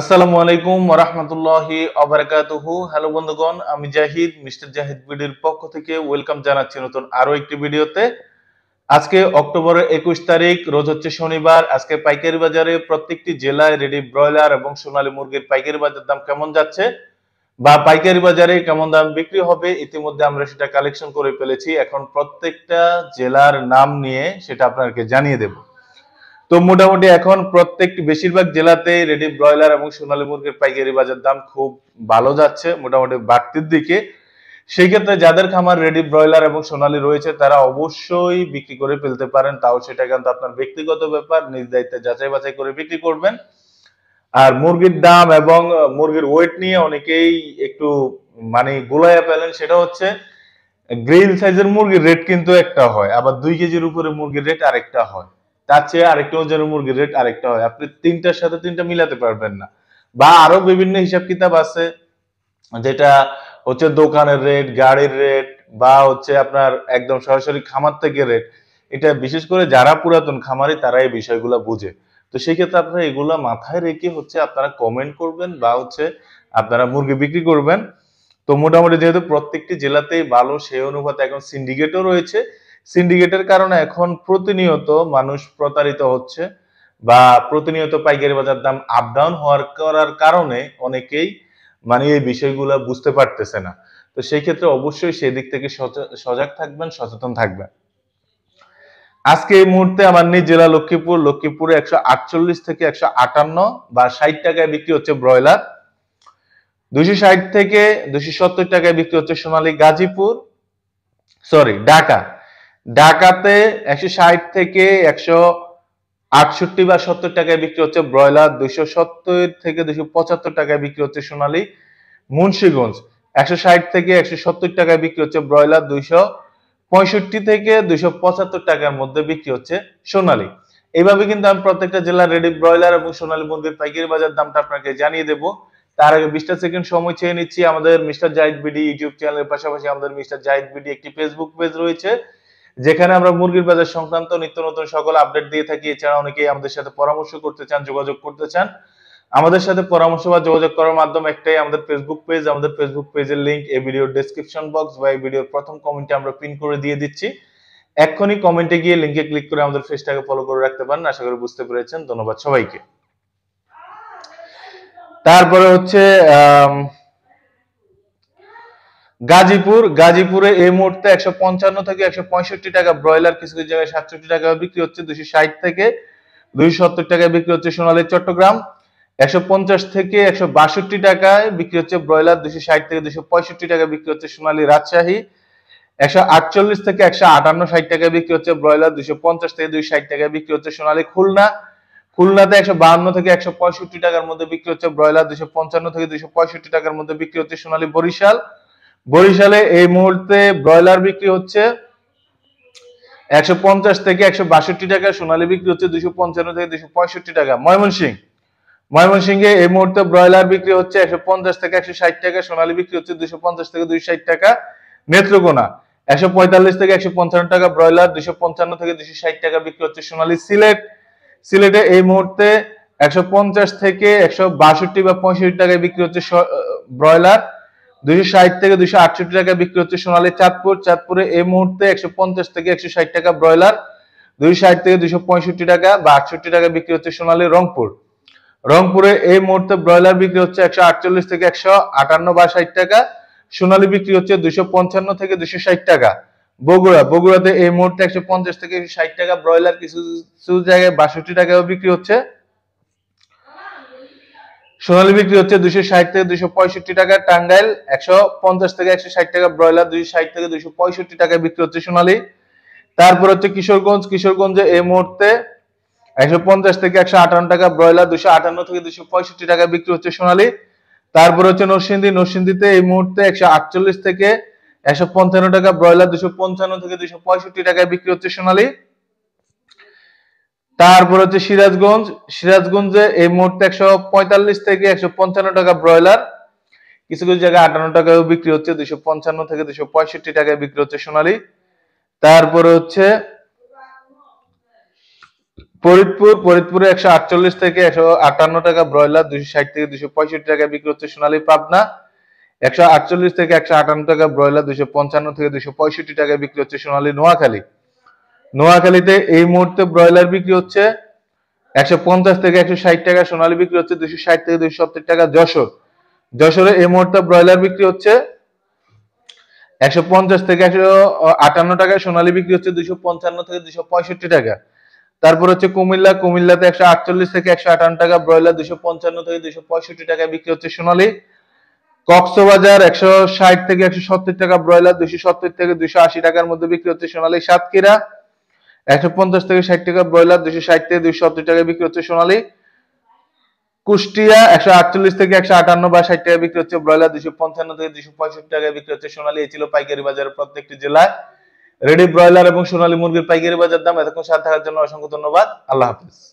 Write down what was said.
আসসালামু আলাইকুম রহমতুল্লাহি অবরাকাতুহু হ্যালো বন্ধুগণ আমি জাহিদ মিস্টার জাহিদ ভিডিওর পক্ষ থেকে ওয়েলকাম জানাচ্ছি নতুন আরও একটি ভিডিওতে আজকে অক্টোবরের একুশ তারিখ রোজ হচ্ছে শনিবার আজকে পাইকারি বাজারে প্রত্যেকটি জেলায় রেডি ব্রয়লার এবং সোনালী মুরগির পাইকারি বাজার দাম কেমন যাচ্ছে বা পাইকারি বাজারে কেমন দাম বিক্রি হবে ইতিমধ্যে আমরা সেটা কালেকশন করে ফেলেছি এখন প্রত্যেকটা জেলার নাম নিয়ে সেটা আপনাকে জানিয়ে দেবো তো মোটামুটি এখন প্রত্যেক বেশিরভাগ জেলাতেই রেডি ব্রয়লার এবং সোনালী মুরগির পাইকারি বাজার দাম খুব ভালো যাচ্ছে মোটামুটি বাড়তির দিকে সেই ক্ষেত্রে যাদের খামার রেডি ব্রয়লার এবং সোনালী রয়েছে তারা অবশ্যই বিক্রি করে ফেলতে পারেন তাও সেটা কিন্তু আপনার ব্যক্তিগত ব্যাপার নিজ দায়িত্বে যাচাই বাছাই করে বিক্রি করবেন আর মুরগির দাম এবং মুরগির ওয়েট নিয়ে অনেকেই একটু মানে গোলাইয়া পেলেন সেটা হচ্ছে গ্রিল সাইজের মুরগির রেট কিন্তু একটা হয় আবার দুই কেজির উপরে মুরগির রেট আরেকটা হয় তার চেয়ে আরেকটা ওজনের মুরগির রেট আরেকটা হয় আপনি তিনটার সাথে তিনটা মিলাতে পারবেন না বা আরো বিভিন্ন হিসাব কিতাব আছে যেটা হচ্ছে দোকানের রেট গাড়ির রেট বা হচ্ছে আপনার একদম সরাসরি খামার থেকে রেট এটা বিশেষ করে যারা পুরাতন খামারি তারা এই বিষয়গুলো বুঝে তো সেই ক্ষেত্রে আপনারা এগুলো মাথায় রেখে হচ্ছে আপনারা কমেন্ট করবেন বা হচ্ছে আপনারা মুরগি বিক্রি করবেন তো মোটামুটি যেহেতু প্রত্যেকটি জেলাতেই ভালো সেই অনুপাতে এখন সিন্ডিকেটও রয়েছে সিন্ডিকেটের কারণে এখন প্রতিনিয়ত মানুষ প্রতারিত হচ্ছে বা প্রতিনিয়ত পাইকারি বাজার দাম আপডাউন হওয়ার করার কারণে অনেকেই মানে এই বিষয়গুলো বুঝতে পারতেছে না তো সেই ক্ষেত্রে অবশ্যই সেই দিক থেকে সজাগ থাকবেন সচেতন থাকবেন আজকে এই মুহূর্তে আমার নিজ জেলা লক্ষ্মীপুর লক্ষ্মীপুরে একশো আটচল্লিশ থেকে একশো আটান্ন বা ষাট টাকায় বিক্রি হচ্ছে ব্রয়লার দুশো ষাট থেকে দুশো সত্তর টাকায় বিক্রি হচ্ছে সোনালী গাজীপুর সরি ঢাকা ঢাকাতে একশো ষাট থেকে একশো আটষট্টি বা সত্তর টাকায় বিক্রি হচ্ছে ব্রয়লার দুইশো সত্তর থেকে দুইশো পঁচাত্তর টাকায় বিক্রি হচ্ছে সোনালি মুন্সীগঞ্জ একশো ষাট থেকে একশো সত্তর টাকায় বিক্রি হচ্ছে ব্রয়লার দুইশো পঁয়ষট্টি থেকে দুইশো পঁচাত্তর টাকার মধ্যে বিক্রি হচ্ছে সোনালী এইভাবে কিন্তু আমি প্রত্যেকটা জেলার রেডি ব্রয়লার এবং সোনালী মুরগির পাইকারি বাজার দামটা আপনাকে জানিয়ে দেব তার আগে বিশটা সেকেন্ড সময় চেয়ে নিচ্ছি আমাদের মিস্টার জাহিদ বিডি ইউটিউব চ্যানেলের পাশাপাশি আমাদের মিস্টার জাহিদ বিডি একটি ফেসবুক পেজ রয়েছে যেখানে আমরা মুরগির বাজার সংক্রান্ত নিত্য নতুন সকল আপডেট দিয়ে থাকি এছাড়া অনেকেই আমাদের সাথে পরামর্শ করতে চান যোগাযোগ করতে চান আমাদের সাথে পরামর্শ বা যোগাযোগ করার মাধ্যমে একটাই আমাদের ফেসবুক পেজ আমাদের ফেসবুক পেজের লিঙ্ক এই ভিডিওর ডিসক্রিপশন বক্স বা এই ভিডিওর প্রথম কমেন্টে আমরা পিন করে দিয়ে দিচ্ছি এক্ষুনি কমেন্টে গিয়ে লিঙ্কে ক্লিক করে আমাদের ফেসটাকে ফলো করে রাখতে পারেন আশা করি বুঝতে পেরেছেন ধন্যবাদ সবাইকে তারপরে হচ্ছে আহ গাজীপুর গাজীপুরে এই মুহূর্তে একশো পঞ্চান্ন থেকে একশো পঁয়ষট্টি টাকা ব্রয়লার কিছু কিছু জায়গায় সাতষট্টি টাকা বিক্রি হচ্ছে দুশো ষাট থেকে দুইশো সত্তর টাকায় বিক্রি হচ্ছে সোনালী চট্টগ্রাম একশো পঞ্চাশ থেকে একশো বাষট্টি টাকায় বিক্রি হচ্ছে ব্রয়লার দুশো ষাট থেকে দুশো পঁয়ষট্টি টাকা বিক্রি হচ্ছে সোনালী রাজশাহী একশো আটচল্লিশ থেকে একশো আটান্ন ষাট টাকায় বিক্রি হচ্ছে ব্রয়লার দুশো পঞ্চাশ থেকে দুই ষাট টাকায় বিক্রি হচ্ছে সোনালী খুলনা খুলনাতে একশো বাহান্ন থেকে একশো পঁয়ষট্টি টাকার মধ্যে বিক্রি হচ্ছে ব্রয়লার দুশো পঞ্চান্ন থেকে দুশো পঁয়ষট্টি টাকার মধ্যে বিক্রি হচ্ছে সোনালী বরিশাল বরিশালে এই মুহূর্তে ব্রয়লার বিক্রি হচ্ছে একশো পঞ্চাশ থেকে একশো বাষট্টি টাকা সোনালি বিক্রি হচ্ছে দুশো পঞ্চান্ন থেকে দুশো পঁয়ষট্টি টাকা ময়মনসিং ময়মনসিংহে এই মুহূর্তে ব্রয়লার বিক্রি হচ্ছে একশো পঞ্চাশ থেকে একশো ষাট টাকা সোনালি বিক্রি হচ্ছে দুশো পঞ্চাশ থেকে দুশো ষাট টাকা নেত্রকোনা একশো পঁয়তাল্লিশ থেকে একশো পঞ্চান্ন টাকা ব্রয়লার দুশো পঞ্চান্ন থেকে দুশো ষাট টাকা বিক্রি হচ্ছে সোনালি সিলেট সিলেটে এই মুহূর্তে একশো পঞ্চাশ থেকে একশো বাষট্টি বা পঁয়ষট্টি টাকায় বিক্রি হচ্ছে ব্রয়লার দুইশো থেকে দুইশো টাকা বিক্রি হচ্ছে সোনালী চাঁদপুর চাঁদপুরে এই মুহূর্তে একশো থেকে একশো টাকা ব্রয়লার দুইশো ষাট থেকে দুইশো টাকা বা আটষট্টি টাকা বিক্রি হচ্ছে সোনালী রংপুর রংপুরে এই মুহূর্তে ব্রয়লার বিক্রি হচ্ছে একশো আটচল্লিশ থেকে একশো আটান্ন বা ষাট টাকা সোনালী বিক্রি হচ্ছে দুইশো পঞ্চান্ন থেকে দুশো ষাট টাকা বগুড়া বগুড়াতে এই মুহূর্তে একশো পঞ্চাশ থেকে ষাট টাকা ব্রয়লার কিছু কিছু জায়গায় বাষট্টি টাকাও বিক্রি হচ্ছে সোনালী বিক্রি হচ্ছে দুইশো ষাট থেকে দুইশো পঁয়ষট্টি টাকা টাঙ্গাইল একশো পঞ্চাশ থেকে একশো ষাট টাকা ব্রয়লার দুইশো ষাট থেকে দুইশো পঁয়ষট্টি টাকায় বিক্রি হচ্ছে সোনালী তারপর হচ্ছে কিশোরগঞ্জ কিশোরগঞ্জে এই মুহূর্তে একশো পঞ্চাশ থেকে একশো আটান্ন টাকা ব্রয়লার দুশো আটান্ন থেকে দুশো পঁয়ষট্টি টাকায় বিক্রি হচ্ছে সোনালী তারপর হচ্ছে নরসিংদী নরসিংদীতে এই মুহূর্তে একশো আটচল্লিশ থেকে একশো পঞ্চান্ন টাকা ব্রয়লার দুশো পঞ্চান্ন থেকে দুশো পঁয়ষট্টি টাকায় বিক্রি হচ্ছে সোনালী তারপর হচ্ছে সিরাজগঞ্জ সিরাজগঞ্জে এই মুহূর্তে একশো পঁয়তাল্লিশ থেকে একশো পঞ্চান্ন টাকা ব্রয়লার কিছু কিছু জায়গায় আটান্ন টাকায় বিক্রি হচ্ছে দুইশো পঞ্চান্ন থেকে দুইশো পঁয়ষট্টি টাকায় বিক্রি হচ্ছে সোনালি তারপরে হচ্ছে ফরিদপুর ফরিদপুরে একশো আটচল্লিশ থেকে একশো আটান্ন টাকা ব্রয়লার দুইশো ষাট থেকে দুইশো পঁয়ষট্টি টাকায় বিক্রি হচ্ছে সোনালী পাবনা একশো আটচল্লিশ থেকে একশো আটান্ন টাকা ব্রয়লার দুইশো পঞ্চান্ন থেকে দুইশো পঁয়ষট্টি টাকায় বিক্রি হচ্ছে সোনালী নোয়াখালী নোয়াখালীতে এই মুহূর্তে ব্রয়লার বিক্রি হচ্ছে একশো পঞ্চাশ থেকে একশো ষাট টাকা সোনালী বিক্রি হচ্ছে দুইশো ষাট থেকে দুইশো সত্তর টাকা যশোর যশোরে এই মুহূর্তে ব্রয়লার বিক্রি হচ্ছে একশো পঞ্চাশ থেকে একশো আটান্ন টাকা সোনালী বিক্রি হচ্ছে দুইশো পঞ্চান্ন থেকে দুইশো পঁয়ষট্টি টাকা তারপর হচ্ছে কুমিল্লা কুমিল্লাতে একশো আটচল্লিশ থেকে একশো আটান্ন টাকা ব্রয়লার দুইশো পঞ্চান্ন থেকে দুইশো পঁয়ষট্টি টাকা বিক্রি হচ্ছে সোনালী কক্সবাজার একশো ষাট থেকে একশো সত্তর টাকা ব্রয়লার দুইশো সত্তর থেকে দুইশো আশি টাকার মধ্যে বিক্রি হচ্ছে সোনালী সাতক্ষীরা একশো পঞ্চাশ থেকে ষাট টাকা ব্রয়লার দুশো ষাট থেকে দুশো সত্তর টাকা বিক্রি হচ্ছে সোনালী কুষ্টিয়া একশো আটচল্লিশ থেকে একশো আটান্ন বা ষাট টাকা বিক্রি হচ্ছে ব্রয়লার দুশো পঞ্চান্ন থেকে দুশো পঁয়ষট্টি টাকায় বিক্রি হচ্ছে সোনালী এই ছিল পাইকারি বাজারের প্রত্যেকটি জেলায় রেডি ব্রয়লার এবং সোনালী মুরগির পাইকারি বাজার দাম এতক্ষণ সাথে থাকার জন্য অসংখ্য ধন্যবাদ আল্লাহ হাফিজ